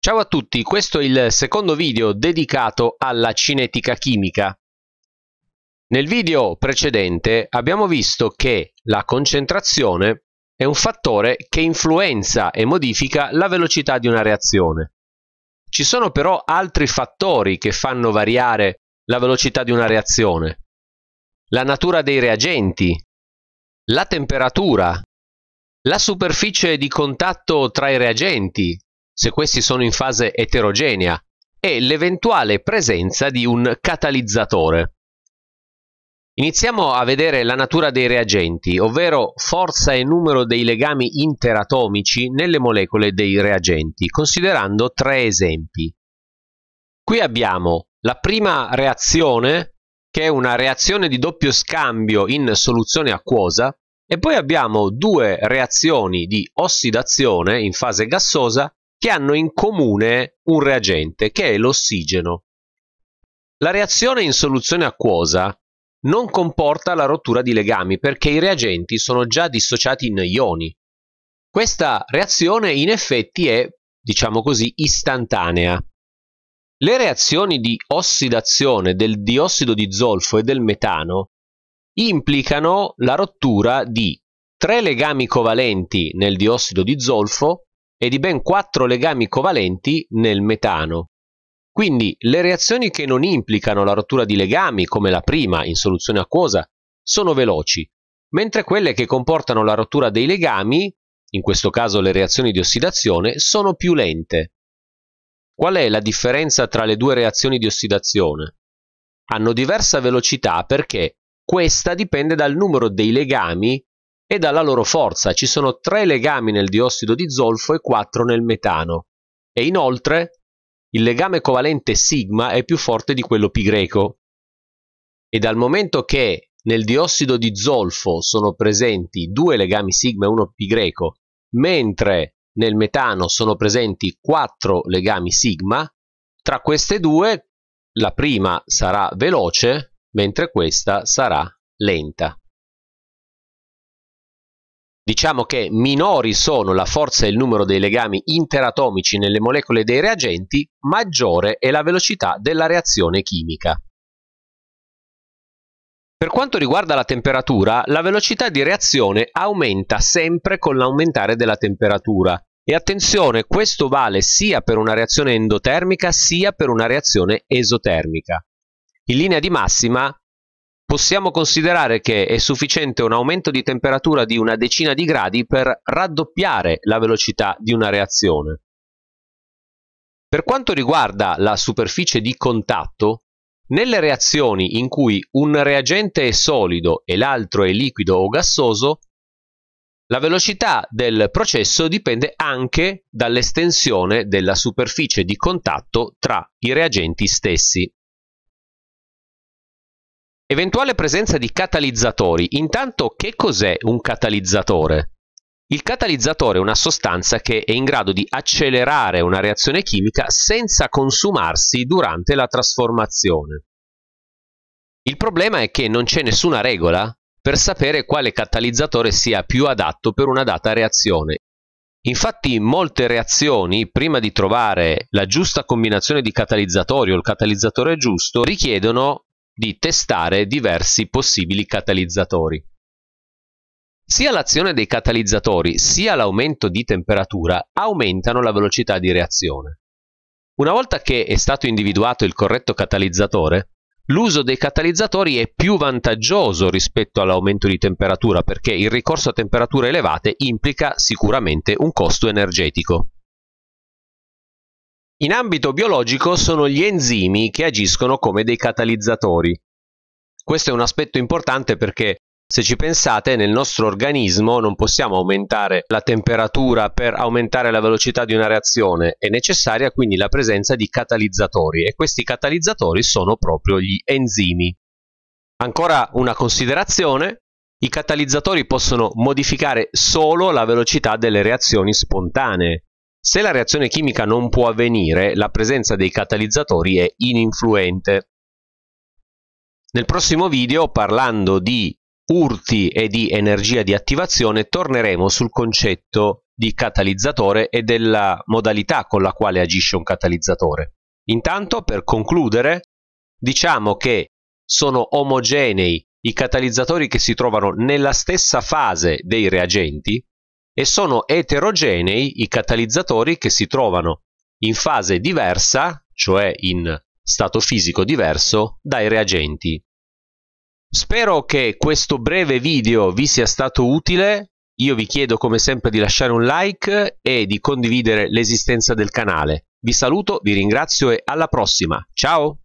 Ciao a tutti, questo è il secondo video dedicato alla cinetica chimica. Nel video precedente abbiamo visto che la concentrazione è un fattore che influenza e modifica la velocità di una reazione. Ci sono però altri fattori che fanno variare la velocità di una reazione. La natura dei reagenti, la temperatura, la superficie di contatto tra i reagenti, se questi sono in fase eterogenea, e l'eventuale presenza di un catalizzatore. Iniziamo a vedere la natura dei reagenti, ovvero forza e numero dei legami interatomici nelle molecole dei reagenti, considerando tre esempi. Qui abbiamo la prima reazione, che è una reazione di doppio scambio in soluzione acquosa, e poi abbiamo due reazioni di ossidazione in fase gassosa che hanno in comune un reagente, che è l'ossigeno. La reazione in soluzione acquosa non comporta la rottura di legami perché i reagenti sono già dissociati in ioni. Questa reazione in effetti è, diciamo così, istantanea. Le reazioni di ossidazione del diossido di zolfo e del metano implicano la rottura di tre legami covalenti nel diossido di zolfo e di ben quattro legami covalenti nel metano. Quindi le reazioni che non implicano la rottura di legami, come la prima in soluzione acquosa, sono veloci, mentre quelle che comportano la rottura dei legami, in questo caso le reazioni di ossidazione, sono più lente. Qual è la differenza tra le due reazioni di ossidazione? Hanno diversa velocità perché questa dipende dal numero dei legami e dalla loro forza. Ci sono tre legami nel diossido di zolfo e quattro nel metano. E inoltre il legame covalente sigma è più forte di quello pi greco. E dal momento che nel diossido di zolfo sono presenti due legami sigma e uno pi greco, mentre nel metano sono presenti quattro legami sigma, tra queste due la prima sarà veloce, mentre questa sarà lenta. Diciamo che minori sono la forza e il numero dei legami interatomici nelle molecole dei reagenti, maggiore è la velocità della reazione chimica. Per quanto riguarda la temperatura, la velocità di reazione aumenta sempre con l'aumentare della temperatura. E attenzione, questo vale sia per una reazione endotermica sia per una reazione esotermica. In linea di massima, Possiamo considerare che è sufficiente un aumento di temperatura di una decina di gradi per raddoppiare la velocità di una reazione. Per quanto riguarda la superficie di contatto, nelle reazioni in cui un reagente è solido e l'altro è liquido o gassoso, la velocità del processo dipende anche dall'estensione della superficie di contatto tra i reagenti stessi. Eventuale presenza di catalizzatori. Intanto che cos'è un catalizzatore? Il catalizzatore è una sostanza che è in grado di accelerare una reazione chimica senza consumarsi durante la trasformazione. Il problema è che non c'è nessuna regola per sapere quale catalizzatore sia più adatto per una data reazione. Infatti molte reazioni, prima di trovare la giusta combinazione di catalizzatori o il catalizzatore giusto, richiedono di testare diversi possibili catalizzatori. Sia l'azione dei catalizzatori sia l'aumento di temperatura aumentano la velocità di reazione. Una volta che è stato individuato il corretto catalizzatore, l'uso dei catalizzatori è più vantaggioso rispetto all'aumento di temperatura perché il ricorso a temperature elevate implica sicuramente un costo energetico. In ambito biologico sono gli enzimi che agiscono come dei catalizzatori. Questo è un aspetto importante perché se ci pensate nel nostro organismo non possiamo aumentare la temperatura per aumentare la velocità di una reazione, è necessaria quindi la presenza di catalizzatori e questi catalizzatori sono proprio gli enzimi. Ancora una considerazione, i catalizzatori possono modificare solo la velocità delle reazioni spontanee, se la reazione chimica non può avvenire, la presenza dei catalizzatori è ininfluente. Nel prossimo video, parlando di urti e di energia di attivazione, torneremo sul concetto di catalizzatore e della modalità con la quale agisce un catalizzatore. Intanto, per concludere, diciamo che sono omogenei i catalizzatori che si trovano nella stessa fase dei reagenti, e sono eterogenei i catalizzatori che si trovano in fase diversa, cioè in stato fisico diverso, dai reagenti. Spero che questo breve video vi sia stato utile, io vi chiedo come sempre di lasciare un like e di condividere l'esistenza del canale. Vi saluto, vi ringrazio e alla prossima, ciao!